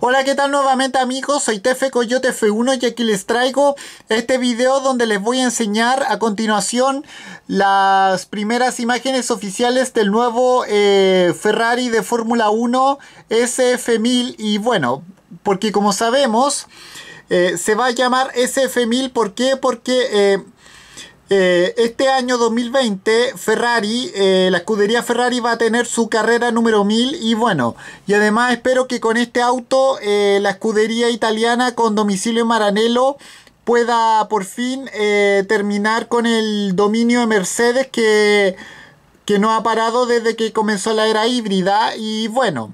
Hola, ¿qué tal nuevamente amigos? Soy Tefe Coyote F1 y aquí les traigo este video donde les voy a enseñar a continuación las primeras imágenes oficiales del nuevo eh, Ferrari de Fórmula 1 SF1000 y bueno, porque como sabemos eh, se va a llamar SF1000, ¿por qué? Porque... Eh, eh, este año 2020, Ferrari, eh, la escudería Ferrari va a tener su carrera número 1000 y bueno, y además espero que con este auto eh, la escudería italiana con domicilio en Maranello pueda por fin terminar con el dominio de Mercedes que, que no ha parado desde que comenzó la era híbrida y bueno.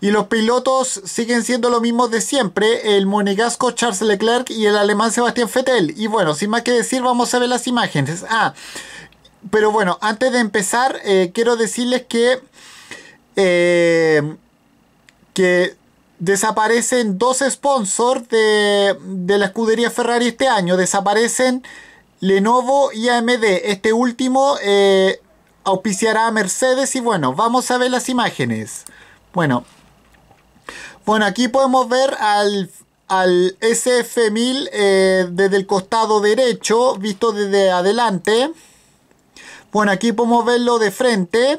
Y los pilotos siguen siendo los mismos de siempre, el monegasco Charles Leclerc y el alemán Sebastián Vettel. Y bueno, sin más que decir, vamos a ver las imágenes. Ah, pero bueno, antes de empezar, eh, quiero decirles que, eh, que desaparecen dos sponsors de, de la escudería Ferrari este año. Desaparecen Lenovo y AMD. Este último eh, auspiciará a Mercedes y bueno, vamos a ver las imágenes. Bueno, bueno, aquí podemos ver al, SF1000 eh, desde el costado derecho, visto desde adelante. Bueno, aquí podemos verlo de frente.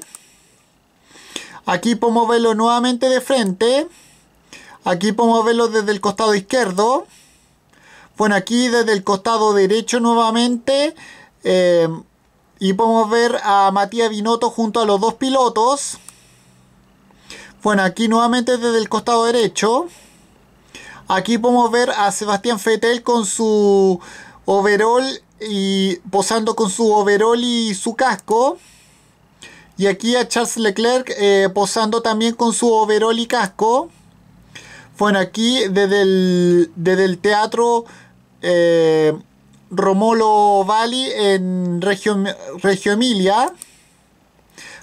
Aquí podemos verlo nuevamente de frente. Aquí podemos verlo desde el costado izquierdo. Bueno, aquí desde el costado derecho nuevamente. Eh, y podemos ver a Matías Binotto junto a los dos pilotos. Bueno, aquí nuevamente desde el costado derecho. Aquí podemos ver a Sebastián Fettel con su overol y posando con su overol y su casco. Y aquí a Charles Leclerc eh, posando también con su overol y casco. Bueno, aquí desde el, teatro eh, Romolo Valley en Regio Emilia.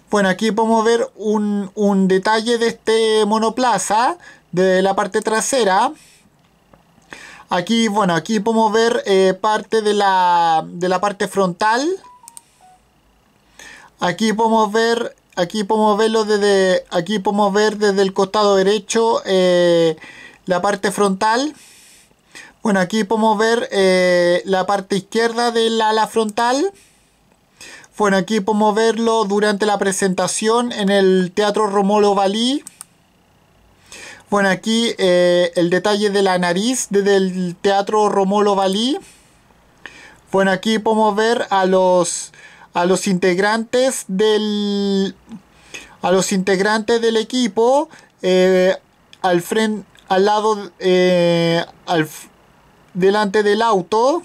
Bueno, aquí podemos ver un, detalle de este monoplaza, de la parte trasera. Aquí, bueno, aquí podemos ver eh, parte de la, parte frontal. Aquí podemos ver, aquí podemos verlo desde, aquí podemos ver desde el costado derecho eh, la parte frontal. Bueno, aquí podemos ver eh, la parte izquierda del ala frontal. Bueno, aquí podemos verlo durante la presentación en el Teatro Romolo Balí. Bueno, aquí eh, el detalle de la nariz desde el Teatro Romolo Balí. Bueno, aquí podemos ver a los, a los integrantes del a los integrantes del equipo eh, al frente al lado eh, delante del auto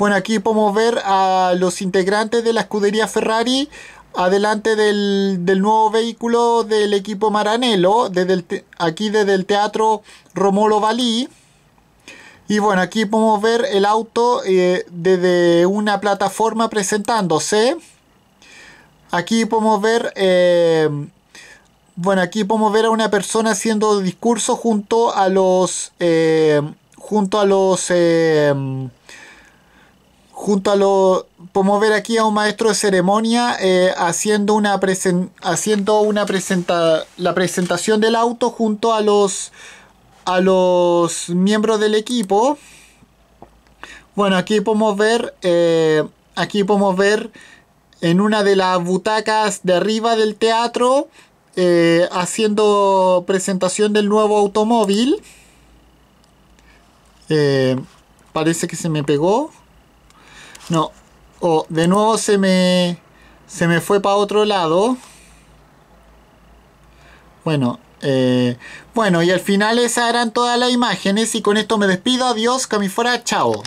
bueno, aquí podemos ver a los integrantes de la escudería Ferrari adelante del, nuevo vehículo del equipo Maranello, desde aquí desde el Teatro Romolo Valí. Y bueno, aquí podemos ver el auto eh, desde una plataforma presentándose. Aquí podemos ver... Eh, bueno, aquí podemos ver a una persona haciendo discurso junto a los... Eh, junto a los junto a los podemos ver aquí a un maestro de ceremonia eh, haciendo una haciendo una presenta la presentación del auto junto a los a los miembros del equipo bueno aquí podemos ver eh, aquí podemos ver en una de las butacas de arriba del teatro eh, haciendo presentación del nuevo automóvil parece que se me pegó no. Oh, de nuevo se me, se me fue para otro lado. Bueno, eh, bueno, y al final esas eran todas las imágenes y con esto me despido. Adiós, Camifora, chao.